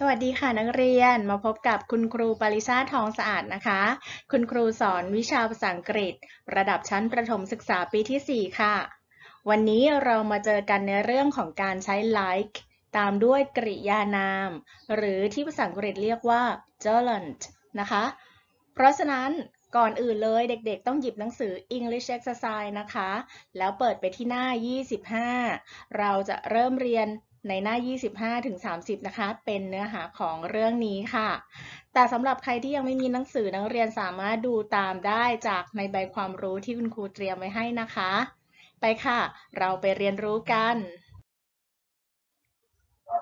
สวัสดีค่ะนักเรียนมาพบกับคุณครูปริชาทองสะอาดนะคะ คุณครูสอนวิชาภาษาอังกฤษ ระดับชั้นประถมศึกษาปีที่ 4 ค่ะ วันนี้เรามาเจอกันในเรื่องของการใช้ like ตามด้วยกริยานาม หรือที่ภาษาอังกฤษเรียกว่า g e r a n t นะคะ เพราะฉะนั้นก่อนอื่นเลยเด็กๆต้องหยิบหนังสือ English Exercise นะคะ แล้วเปิดไปที่หน้า 25 เราจะเริ่มเรียนในหน้า 2 5ถึง30 นะคะ เป็นเนื้อหาของเรื่องนี้ค่ะ แต่สำหรับใครที่ยังไม่มีหนังสือนักเรียนสามารถดูตามได้จากในใบความรู้ที่คุณครูเตรียมไว้ให้นะคะ ไปค่ะ เราไปเรียนรู้กัน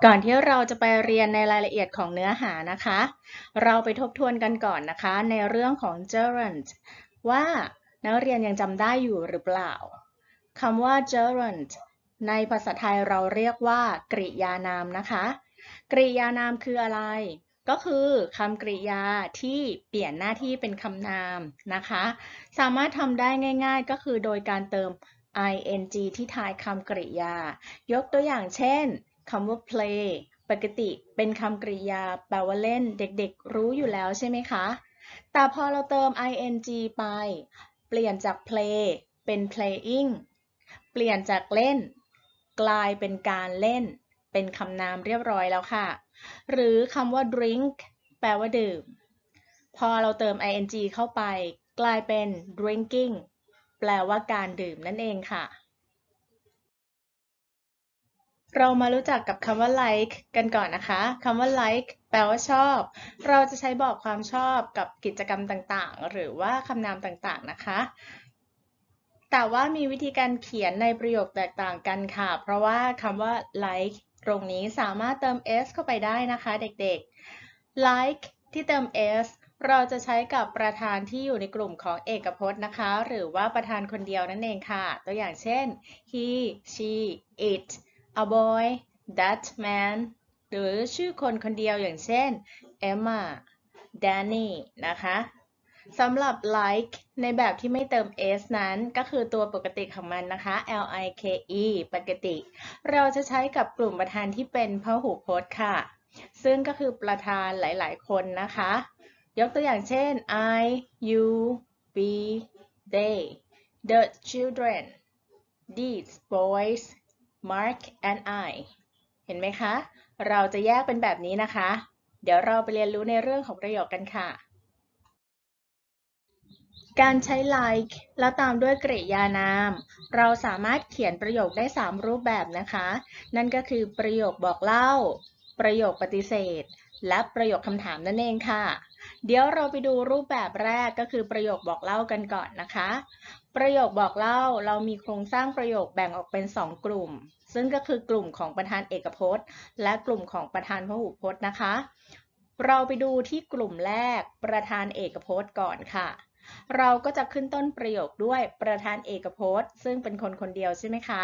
ก่อนที่เราจะไปเรียนในรายละเอียดของเนื้อหานะคะ เราไปทบทวนกันก่อนนะคะ ในเรื่องของ gerund ว่านักเรียนยังจำได้อยู่หรือเปล่า คำว่า gerund ในภาษาไทยเราเรียกว่า กริยานามนะคะ กริยานามคืออะไร ก็คือคำกริยาที่เปลี่ยนหน้าที่เป็นคำนามนะคะ สามารถทำได้ง่ายๆ ก็คือโดยการเติม ing ที่ท้ายคำกริยา ยกตัวอย่างเช่นคำว่า play ปกติเป็นคำกริยาแปลว่าเล่นเด็กๆ รู้อยู่แล้วใช่ไหมคะ แต่พอเราเติม ing ไป เปลี่ยนจาก play เป็น playing เปลี่ยนจากเล่นกลายเป็นการเล่นเป็นคำนามเรียบร้อยแล้วค่ะ หรือคำว่า drink แปลว่าดื่ม พอเราเติม ing เข้าไป กลายเป็น drinking แปลว่าการดื่มนั่นเองค่ะ เรามารู้จักกับคำว่า like กันก่อนนะคะคำว่า like แปลว่าชอบ เราจะใช้บอกความชอบกับกิจกรรมต่างๆ หรือว่าคำนามต่างๆ นะคะแต่ว่ามีวิธีการเขียนในประโยคแตกต่างกันค่ะ เพราะว่าคำว่า like ตรงนี้สามารถเติม s เข้าไปได้นะคะเด็ก ๆ like ที่เติม s เราจะใช้กับประธานที่อยู่ในกลุ่มของเอกพจน์นะคะ หรือว่าประธานคนเดียวนั่นเองค่ะ ตัวอย่างเช่น he she it a boy that man หรือชื่อคนคนเดียวอย่างเช่น Emma Danny นะคะสำหรับ like ในแบบที่ไม่เติม s นั้นก็คือตัวปกติของมันนะคะ like ปกติ เราจะใช้กับกลุ่มประธานที่เป็นพหูพจน์ค่ะ ซึ่งก็คือประธานหลายๆ คนนะคะ ยกตัวอย่างเช่น I you we they the children these boys Mark and I เห็นไหมคะ เราจะแยกเป็นแบบนี้นะคะ เดี๋ยวเราไปเรียนรู้ในเรื่องของประโยคกันค่ะการใช้ like แล้วตามด้วยกริยานาม เราสามารถเขียนประโยคได้ 3 รูปแบบนะคะ นั่นก็คือประโยคบอกเล่า ประโยคปฏิเสธ และประโยคคำถามนั่นเองค่ะ เดี๋ยวเราไปดูรูปแบบแรกก็คือประโยคบอกเล่ากันก่อนนะคะ ประโยคบอกเล่าเรามีโครงสร้างประโยคแบ่งออกเป็น 2 กลุ่ม ซึ่งก็คือกลุ่มของประธานเอกพจน์ และกลุ่มของประธานพหุพจน์นะคะ เราไปดูที่กลุ่มแรกประธานเอกพจน์ก่อนค่ะเราก็จะขึ้นต้นประโยคด้วยประธานเอกพจน์ ซึ่งเป็นคนคนเดียวใช่ไหมคะ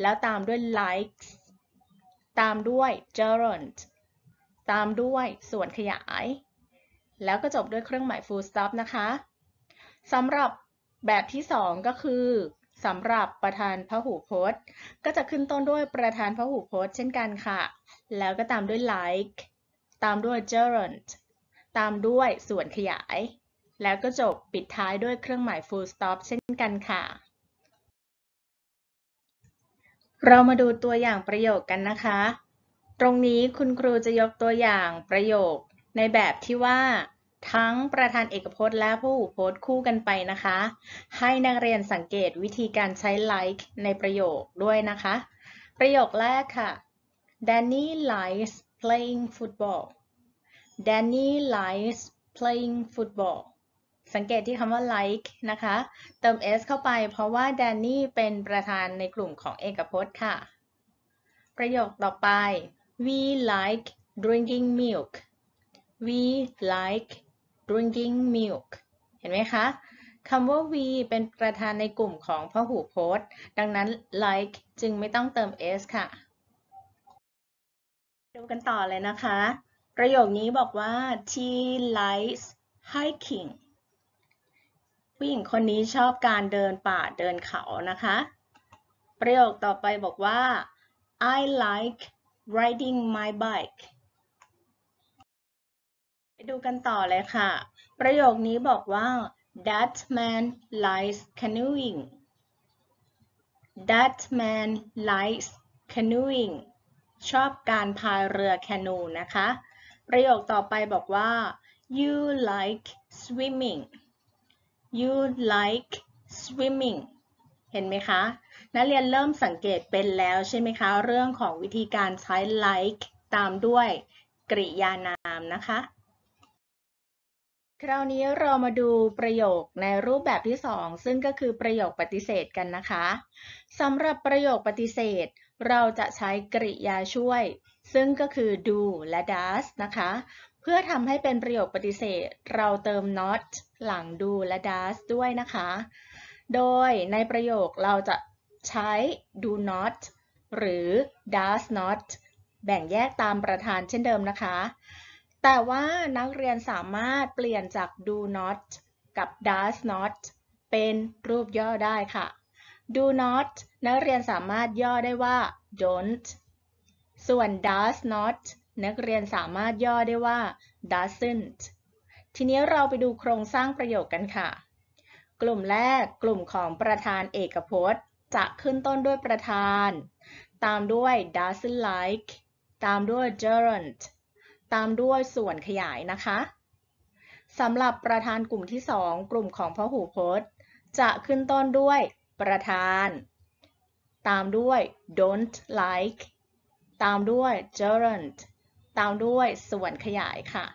แล้วตามด้วย likes ตามด้วย gerund ตามด้วยส่วนขยาย แล้วก็จบด้วยเครื่องหมาย full stop นะคะสำหรับแบบที่2ก็คือสำหรับประธานพหูพจน์ ก็จะขึ้นต้นด้วยประธานพหูพจน์เช่นกันค่ะ แล้วก็ตามด้วย like ตามด้วย gerund ตามด้วยส่วนขยายแล้วก็จบปิดท้ายด้วยเครื่องหมาย full stop เช่นกันค่ะ เรามาดูตัวอย่างประโยคกันนะคะ ตรงนี้คุณครูจะยกตัวอย่างประโยคในแบบที่ว่า ทั้งประธานเอกพจน์และผู้อุพจน์คู่กันไปนะคะ ให้นักเรียนสังเกตวิธีการใช้ like ในประโยคด้วยนะคะ ประโยคแรกค่ะ Danny likes playing football Danny likes playing football สังเกตที่คำว่า like นะคะ เติม s เข้าไปเพราะว่าแดนนี่เป็นประธานในกลุ่มของเอกพจน์ค่ะ ประโยคต่อไป we like drinking milk we like drinking milk เห็นไหมคะคำว่า we เป็นประธานในกลุ่มของพหูพจน์ ดังนั้น like จึงไม่ต้องเติม s ค่ะ ดูกันต่อเลยนะคะ ประโยคนี้บอกว่า she likes hiking ผู้หญิงคนนี้ชอบการเดินป่าเดินเขานะคะ ประโยคต่อไปบอกว่า I like riding my bike ไปดูกันต่อเลยค่ะ ประโยคนี้บอกว่า That man likes canoeing That man likes canoeing ชอบการพายเรือแคนูนะคะ ประโยคต่อไปบอกว่า You like swimming you like swimming เห็นไหมคะ นักเรียนเริ่มสังเกตเป็นแล้วใช่ไหมคะ เรื่องของวิธีการใช้ like ตามด้วยกริยานามนะคะ คราวนี้เรามาดูประโยคในรูปแบบที่ 2 ซึ่งก็คือประโยคปฏิเสธกันนะคะสำหรับประโยคปฏิเสธ เราจะใช้กริยาช่วย ซึ่งก็คือ do และ does นะคะพื่อทำให้เป็นประโยคปฏิเสธเราเติม not หลัง do และ does ด้วยนะคะ โดยในประโยคเราจะใช้ do not หรือ does not แบ่งแยกตามประธานเช่นเดิมนะคะ แต่ว่านักเรียนสามารถเปลี่ยนจาก do not กับ does not เป็นรูปย่อได้ค่ะ do not นักเรียนสามารถย่อได้ว่า don't ส่วน does not นักเรียนสามารถย่อได้ว่า doesn't ทีนี้เราไปดูโครงสร้างประโยคกันค่ะ กลุ่มแรกกลุ่มของประธานเอกพจน์ จะขึ้นต้นด้วยประธาน ตามด้วย doesn't like ตามด้วย gerund ตามด้วยส่วนขยายนะคะ สำหรับประธานกลุ่มที่ 2 กลุ่มของพหูพจน์ จะขึ้นต้นด้วยประธาน ตามด้วย don't like ตามด้วย gerund ตามด้วยส่วนขยายค่ะ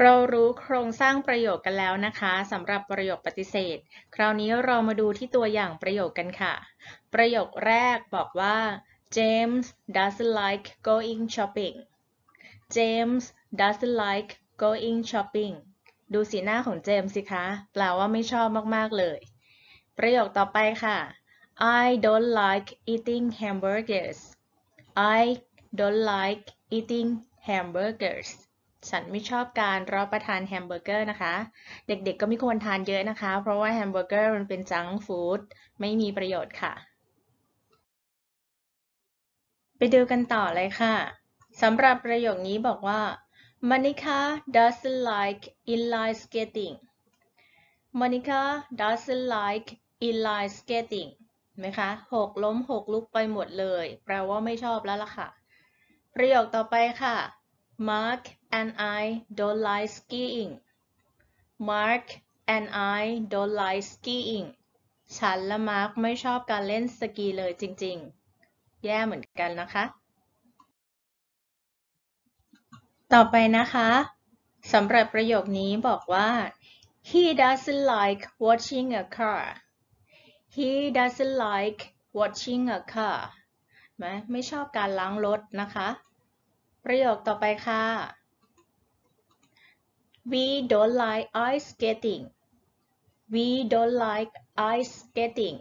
เรารู้โครงสร้างประโยคกันแล้วนะคะสำหรับประโยคปฏิเสธ คราวนี้เรามาดูที่ตัวอย่างประโยคกันค่ะ ประโยคแรกบอกว่า James doesn't like going shopping James doesn't like going shopping ดูสีหน้าของเจมส์สิคะ แปลว่าไม่ชอบมากๆเลย ประโยคต่อไปค่ะ I don't like eating hamburgers I don't like eating hamburgers ฉันไม่ชอบการรับประทานแฮมเบอร์เกอร์นะคะ เด็กๆก็ไม่ควรทานเยอะนะคะ เพราะว่าแฮมเบอร์เกอร์มันเป็นจังฟู้ดไม่มีประโยชน์ค่ะ ไปดูกันต่อเลยค่ะ สำหรับประโยคนี้บอกว่า Monica doesn't like inline skating Monica doesn't like inline skating ไหมคะหกล้มหกลุกไปหมดเลย แปลว่าไม่ชอบแล้วล่ะค่ะ ประโยคต่อไปค่ะ Mark and I don't like skiing Mark and I don't like skiing ฉันและมาร์คไม่ชอบการเล่นสกีเลยจริงๆ แย่เหมือนกันนะคะ ต่อไปนะคะ สำหรับประโยคนี้บอกว่า he doesn't like watching a car he doesn't like watching a car ไหมไม่ชอบการล้างรถนะคะ ประโยคต่อไปค่ะ we don't like ice skating we don't like ice skating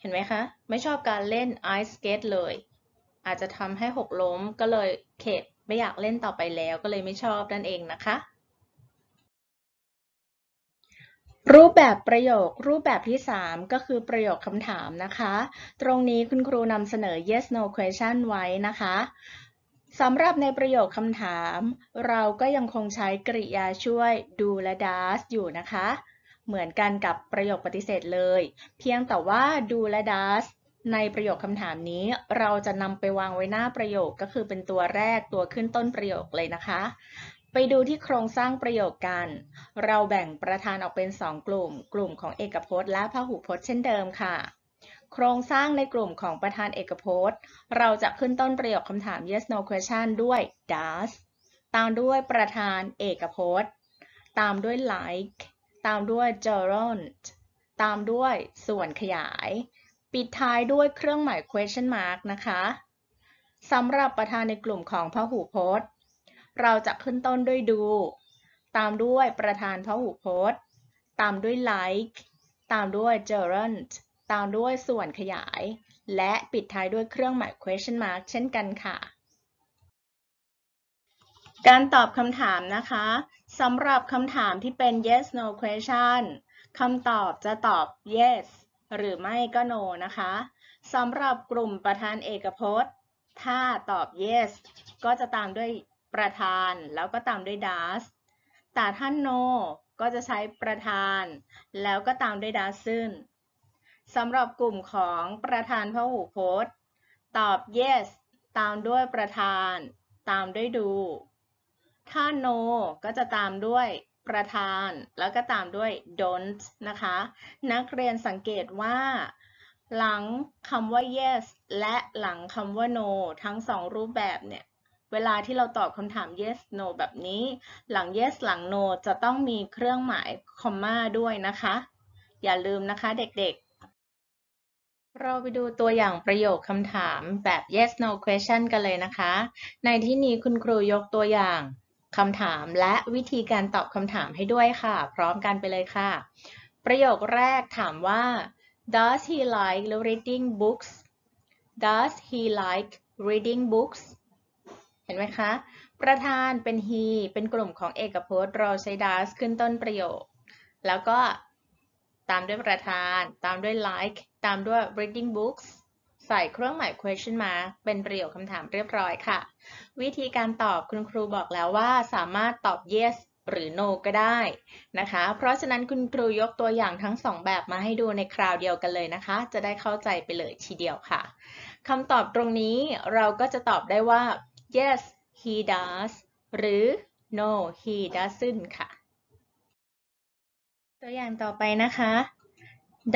เห็นไหมคะ ไม่ชอบการเล่น ice skate เลย อาจจะทำให้หกล้ม ก็เลยเข็ด ไม่อยากเล่นต่อไปแล้ว ก็เลยไม่ชอบนั่นเองนะคะรูปแบบประโยครูปแบบที่ 3 ก็คือประโยคคำถามนะคะ ตรงนี้คุณครูนำเสนอ yes no question ไว้นะคะสำหรับในประโยคคำถาม เราก็ยังคงใช้กริยาช่วย do และ does อยู่นะคะ เหมือนกันกับประโยคปฏิเสธเลย เพียงแต่ว่า do และ does ในประโยคคำถามนี้ เราจะนำไปวางไว้หน้าประโยคก็คือเป็นตัวแรกตัวขึ้นต้นประโยคเลยนะคะไปดูที่โครงสร้างประโยคกัน เราแบ่งประธานออกเป็น 2 กลุ่ม กลุ่มของเอกพจน์และพหูพจน์เช่นเดิมค่ะ โครงสร้างในกลุ่มของประธานเอกพจน์ เราจะขึ้นต้นประโยคคำถาม yes no question ด้วย does ตามด้วยประธานเอกพจน์ ตามด้วย like ตามด้วย gerund ตามด้วยส่วนขยาย ปิดท้ายด้วยเครื่องหมาย question mark นะคะสำหรับประธานในกลุ่มของพหูพจน์เราจะขึ้นต้นด้วยดู ตามด้วยประธานพหูพจน์ ตามด้วย like ตามด้วย gerund ตามด้วยส่วนขยาย และปิดท้ายด้วยเครื่องหมาย question mark เช่นกันค่ะ การตอบคำถามนะคะสำหรับคำถามที่เป็น yes no question คำตอบจะตอบ yes หรือไม่ก็ no นะคะสำหรับกลุ่มประธานเอกพจน์ ถ้าตอบ yes ก็จะตามด้วยประธานแล้วก็ตามด้วย does แต่ท่าน no ก็จะใช้ประธานแล้วก็ตามด้วย doesn't สำหรับกลุ่มของประธานพหูพจน์ ตอบ yes ตามด้วยประธาน ตามด้วยดูถ้า no ก็จะตามด้วยประธาน แล้วก็ตามด้วย don't นะคะ นักเรียนสังเกตว่า หลังคำว่า yes และหลังคำว่า no ทั้งสองรูปแบบเนี่ยเวลาที่เราตอบคำถาม yes no แบบนี้ หลัง yes หลัง no จะต้องมีเครื่องหมายคอมมาด้วยนะคะ อย่าลืมนะคะเด็กๆ เราไปดูตัวอย่างประโยคคำถามแบบ yes no question กันเลยนะคะ ในที่นี้คุณครูยกตัวอย่างคำถามและวิธีการตอบคำถามให้ด้วยค่ะ พร้อมกันไปเลยค่ะ ประโยคแรกถามว่า does he like reading books does he like reading books เห็นไหมคะ ประธานเป็น he เป็นกลุ่มของเอกพจน์เราใช้ does ขึ้นต้นประโยค แล้วก็ตามด้วยประธาน ตามด้วย like ตามด้วย reading books ใส่เครื่องหมาย question mark เป็นประโยคคำถามเรียบร้อยค่ะ วิธีการตอบคุณครูบอกแล้วว่าสามารถตอบ yes หรือ no ก็ได้นะคะ เพราะฉะนั้นคุณครูยกตัวอย่างทั้งสองแบบมาให้ดูในคราวเดียวกันเลยนะคะ จะได้เข้าใจไปเลยทีเดียวค่ะคำตอบตรงนี้เราก็จะตอบได้ว่า yes he does หรือ no he doesn't ค่ะตัวอย่างต่อไปนะคะ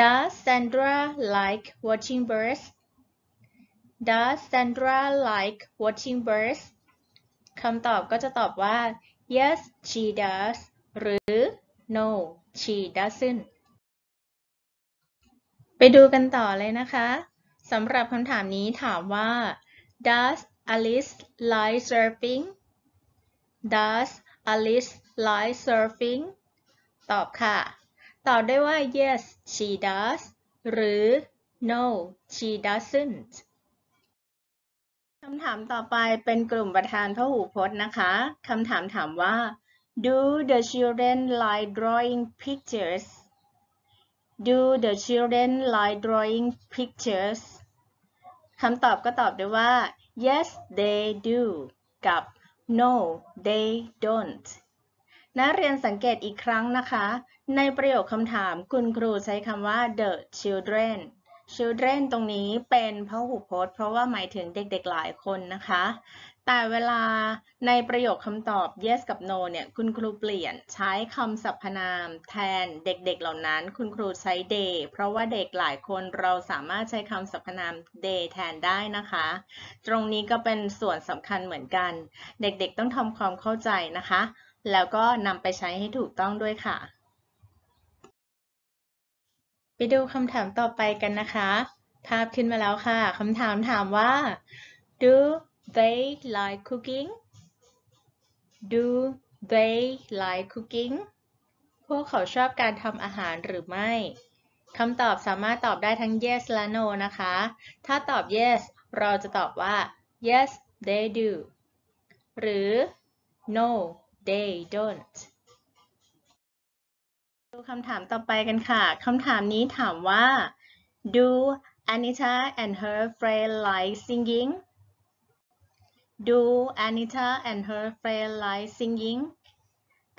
Does Sandra like watching birds? Does Sandra like watching birds? คำตอบก็จะตอบว่า Yes she does หรือ No she doesn't ไปดูกันต่อเลยนะคะสำหรับคำถามนี้ถามว่า Does Alice like surfing Does Alice like surfing ตอบค่ะ ตอบได้ว่า yes she does หรือ no she doesn't คำถามต่อไปเป็นกลุ่มประธานพหูพจน์นะคะ คำถามถามว่า Do the children like drawing pictures Do the children like drawing pictures คำตอบก็ตอบได้ว่า yes they do กับ no they don't นักเรียนสังเกตอีกครั้งนะคะ ในประโยคคำถามคุณครูใช้คำว่า the children children ตรงนี้เป็นพหูพจน์เพราะว่าหมายถึงเด็กๆหลายคนนะคะแต่เวลาในประโยคคำตอบ yes กับ no เนี่ย คุณครูเปลี่ยนใช้คำสรรพนามแทนเด็กๆเหล่านั้น คุณครูใช้ d a y เพราะว่าเด็กหลายคนเราสามารถใช้คำสรรพนาม d a y แทนได้นะคะ ตรงนี้ก็เป็นส่วนสำคัญเหมือนกัน เด็กๆต้องทำความเข้าใจนะคะ แล้วก็นำไปใช้ให้ถูกต้องด้วยค่ะ ไปดูคำถามต่อไปกันนะคะ ภาพขึ้นมาแล้วค่ะ คำถามถามว่า do they like cooking do they like cooking พวกเขาชอบการทำอาหารหรือไม่ คำตอบสามารถตอบได้ทั้ง yes และ no นะคะ ถ้าตอบ yes เราจะตอบว่า yes they do หรือ no they don't ดูคำถามต่อไปกันค่ะ คำถามนี้ถามว่า do Anita and her friend like singing Do Anita and her friend like singing?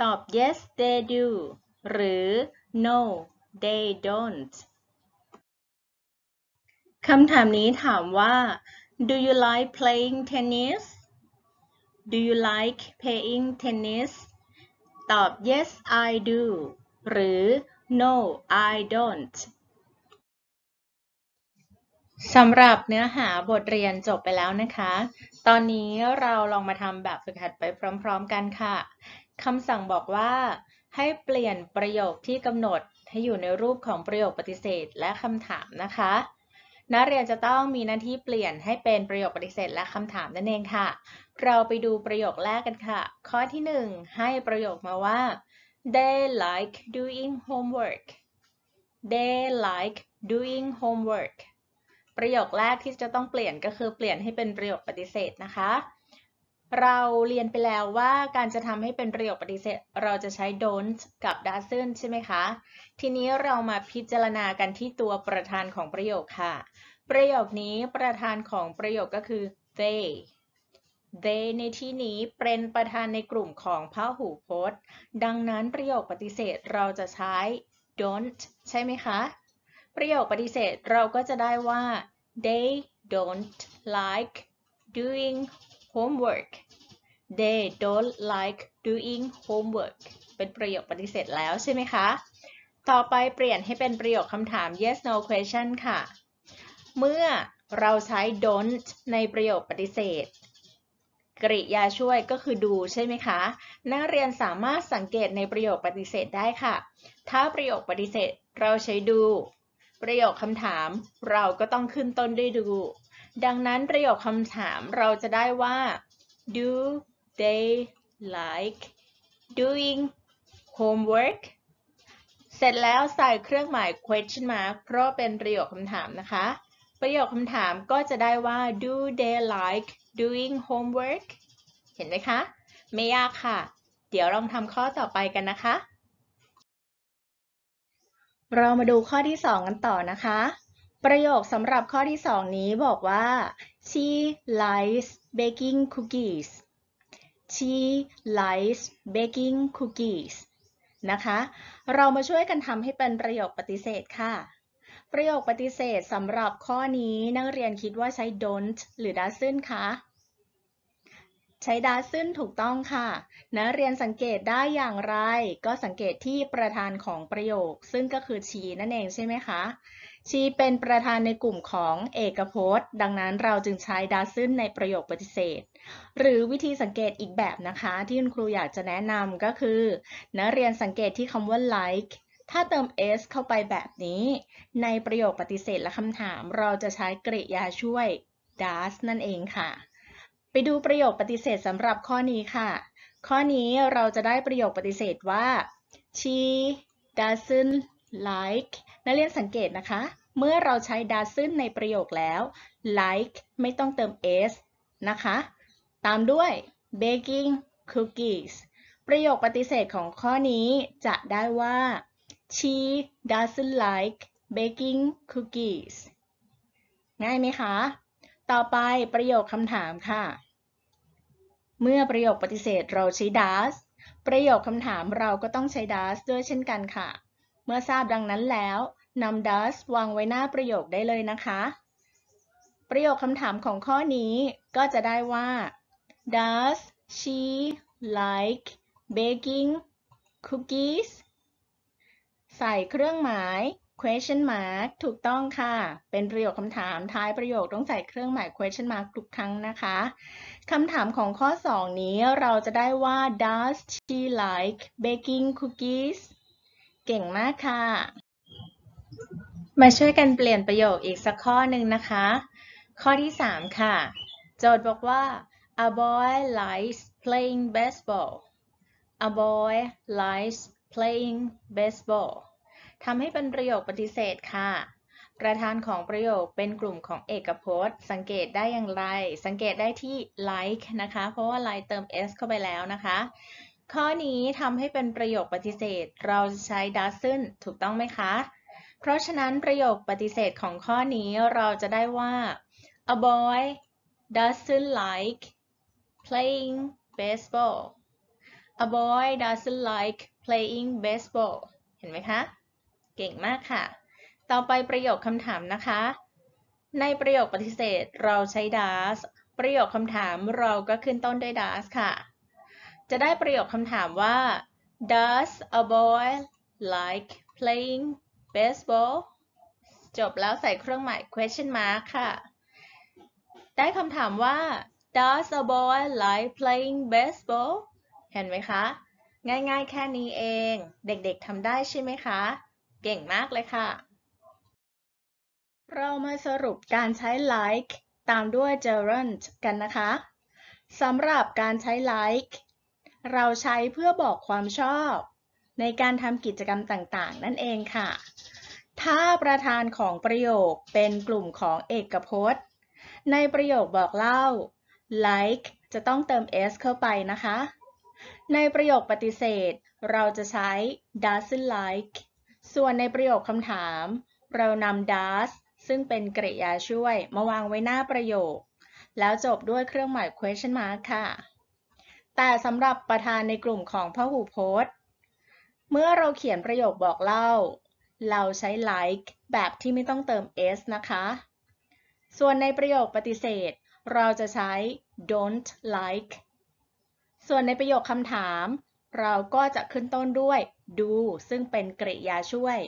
ตอบ yes they do หรือ no they don't คำถามนี้ถามว่า Do you like playing tennis? Do you like playing tennis? ตอบ yes I do หรือ no I don't สำหรับเนื้อหาบทเรียนจบไปแล้วนะคะ ตอนนี้เราลองมาทำแบบฝึกหัดไปพร้อมๆกันค่ะคำสั่งบอกว่า ให้เปลี่ยนประโยคที่กำหนดให้อยู่ในรูปของประโยคปฏิเสธและคำถามนะคะ นักเรียนจะต้องมีหน้าที่เปลี่ยนให้เป็นประโยคปฏิเสธและคำถามนั่นเองค่ะ เราไปดูประโยคแรกกันค่ะ ข้อที่ 1 ให้ประโยคมาว่า they like doing homework they like doing homework ประโยคแรกที่จะต้องเปลี่ยนก็คือเปลี่ยนให้เป็นประโยคปฏิเสธนะคะ เราเรียนไปแล้วว่าการจะทำให้เป็นประโยคปฏิเสธเราจะใช้ don't กับ doesn't ใช่ไหมคะ ทีนี้เรามาพิจารณากันที่ตัวประธานของประโยคค่ะ ประโยคนี้ประธานของประโยคก็คือ they they ในที่นี้เป็นประธานในกลุ่มของพหูพจน์ ดังนั้นประโยคปฏิเสธเราจะใช้ don't ใช่ไหมคะ ประโยคปฏิเสธเราก็จะได้ว่า They don't like doing homework they don't like doing homework เป็นประโยคปฏิเสธแล้วใช่ไหมคะ ต่อไปเปลี่ยนให้เป็นประโยคคำถาม yes no question ค่ะ เมื่อเราใช้ don't ในประโยคปฏิเสธ กริยาช่วยก็คือดูใช่ไหมคะ นักเรียนสามารถสังเกตในประโยคปฏิเสธได้ค่ะ ถ้าประโยคปฏิเสธเราใช้ do ประโยคคำถามเราก็ต้องขึ้นต้นด้วยดู ดังนั้นประโยคคำถามเราจะได้ว่า do they like doing homework เสร็จแล้วใส่เครื่องหมาย question mark เพราะเป็นประโยคคำถามนะคะ ประโยคคำถามก็จะได้ว่า do they like doing homework เห็นไหมคะ ไม่ยากค่ะ เดี๋ยวลองทำข้อต่อไปกันนะคะเรามาดูข้อที่ 2 กันต่อนะคะ ประโยคสำหรับข้อที่ 2 นี้บอกว่า she likes baking cookies she likes baking cookies นะคะ เรามาช่วยกันทำให้เป็นประโยคปฏิเสธค่ะ ประโยคปฏิเสธสำหรับข้อนี้นักเรียนคิดว่าใช้ don't หรือ doesn't คะใช้ดาซึ่นถูกต้องค่ะนะเรียนสังเกตได้อย่างไรก็สังเกตที่ประธานของประโยคซึ่งก็คือชีนั่นเองใช่ไหมคะ ชีเป็นประธานในกลุ่มของ เอกพจน์ดังนั้นเราจึงใช้ดาซึ่นในประโยคปฏิเสธ หรือวิธีสังเกตอีกแบบนะคะที่คุณครูอยากจะแนะนำก็คือนะเรียนสังเกตที่คำว่า like ถ้าเติม s เข้าไปแบบนี้ ในประโยคปฏิเสธและคำถามเราจะใช้กริยาช่วย does นั่นเองค่ะไปดูประโยคปฏิเสธสำหรับข้อนี้ค่ะ ข้อนี้เราจะได้ประโยคปฏิเสธว่า she doesn't like นักเรียนสังเกตนะคะ เมื่อเราใช้ doesn't ในประโยคแล้ว like ไม่ต้องเติม s นะคะ ตามด้วย baking cookies ประโยคปฏิเสธของข้อนี้จะได้ว่า she doesn't like baking cookies ง่ายไหมคะต่อไปประโยคคำถามค่ะ เมื่อประโยคปฏิเสธเราใช้ does ประโยคคำถามเราก็ต้องใช้ does ด้วยเช่นกันค่ะ เมื่อทราบดังนั้นแล้วนำ does วางไว้หน้าประโยคได้เลยนะคะ ประโยคคำถามของข้อนี้ก็จะได้ว่า does she like baking cookies ใส่เครื่องหมาย question mark ถูกต้องค่ะ เป็นประโยคคำถามท้ายประโยคต้องใส่เครื่องหมาย question mark ทุกครั้งนะคะ คำถามของข้อ 2 นี้เราจะได้ว่า does she like baking cookies เก่งมากค่ะ มาช่วยกันเปลี่ยนประโยคอีกสักข้อหนึ่งนะคะ ข้อที่ 3 ค่ะโจทย์บอกว่า a boy likes playing baseball a boy likes playing baseball ทำให้เป็นประโยคปฏิเสธค่ะ ประธานของประโยคเป็นกลุ่มของเอกพจน์ สังเกตได้อย่างไร สังเกตได้ที่ like นะคะ เพราะว่า like เติม s เข้าไปแล้วนะคะ ข้อนี้ทำให้เป็นประโยคปฏิเสธ เราจะใช้ doesn't ถูกต้องไหมคะ เพราะฉะนั้นประโยคปฏิเสธของข้อนี้เราจะได้ว่า a boy doesn't like playing baseball a boy doesn't like playing baseball เห็นไหมคะเก่งมากค่ะ ต่อไปประโยคคำถามนะคะ ในประโยคปฏิเสธเราใช้ does ประโยคคำถามเราก็ขึ้นต้นด้วย does ค่ะ จะได้ประโยคคำถามว่า does a boy like playing baseball จบแล้วใส่เครื่องหมาย question mark ค่ะ ได้คำถามว่า does a boy like playing baseball เห็นไหมคะ ง่ายๆแค่นี้เอง เด็กๆทำได้ใช่ไหมคะเก่งมากเลยค่ะ เรามาสรุปการใช้ like ตามด้วย gerund กันนะคะ สำหรับการใช้ like เราใช้เพื่อบอกความชอบ ในการทำกิจกรรมต่างๆ นั่นเองค่ะ ถ้าประธานของประโยคเป็นกลุ่มของเอกพจน์ ในประโยคบอกเล่า like จะต้องเติม s เข้าไปนะคะ ในประโยคปฏิเสธเราจะใช้ doesn't like ส่วนในประโยคคำถาม เรานำ does ซึ่งเป็นกริยาช่วยมาวางไว้หน้าประโยค แล้วจบด้วยเครื่องหมาย question mark ค่ะ แต่สำหรับประธานในกลุ่มของพหูพจน์ เมื่อเราเขียนประโยคบอกเล่า เราใช้ like แบบที่ไม่ต้องเติม s นะคะ ส่วนในประโยคปฏิเสธ เราจะใช้ don't like ส่วนในประโยคคำถามเราก็จะขึ้นต้นด้วย do ซึ่งเป็นกริยาช่วย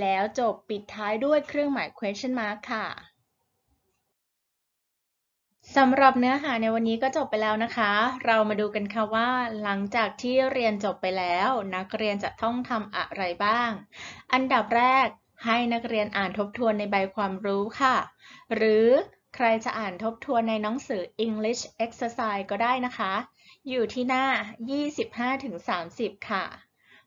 แล้วจบปิดท้ายด้วยเครื่องหมาย question mark ค่ะ สำหรับเนื้อหาในวันนี้ก็จบไปแล้วนะคะ เรามาดูกันค่ะว่า หลังจากที่เรียนจบไปแล้ว นักเรียนจะต้องทำอะไรบ้าง อันดับแรกให้นักเรียนอ่านทบทวนในใบความรู้ค่ะ หรือใครจะอ่านทบทวนในหนังสือ English Exercise ก็ได้นะคะ อยู่ที่หน้า 25-30 ค่ะ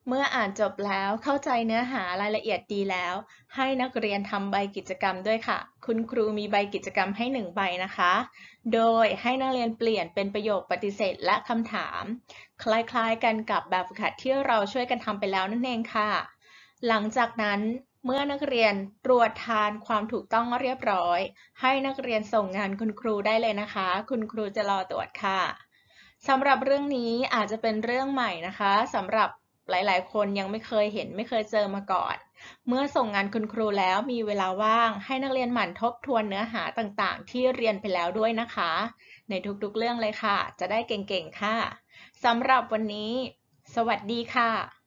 เมื่ออ่านจบแล้ว เข้าใจเนื้อหารายละเอียดดีแล้ว ให้นักเรียนทำใบกิจกรรมด้วยค่ะ คุณครูมีใบกิจกรรมให้1ใบนะคะ โดยให้นักเรียนเปลี่ยนเป็นประโยคปฏิเสธและคำถาม คล้ายๆกันกับแบบฝึกหัดที่เราช่วยกันทำไปแล้วนั่นเองค่ะ หลังจากนั้นเมื่อนักเรียนตรวจทานความถูกต้องเรียบร้อย ให้นักเรียนส่งงานคุณครูได้เลยนะคะ คุณครูจะรอตรวจค่ะ สำหรับเรื่องนี้อาจจะเป็นเรื่องใหม่นะคะ สำหรับหลาย ๆ คนยังไม่เคยเห็นไม่เคยเจอมาก่อน เมื่อส่งงานคุณครูแล้วมีเวลาว่าง ให้นักเรียนหมั่นทบทวนเนื้อหาต่าง ๆ ที่เรียนไปแล้วด้วยนะคะ ในทุก ๆ เรื่องเลยค่ะ จะได้เก่ง ๆ ค่ะ สำหรับวันนี้ สวัสดีค่ะ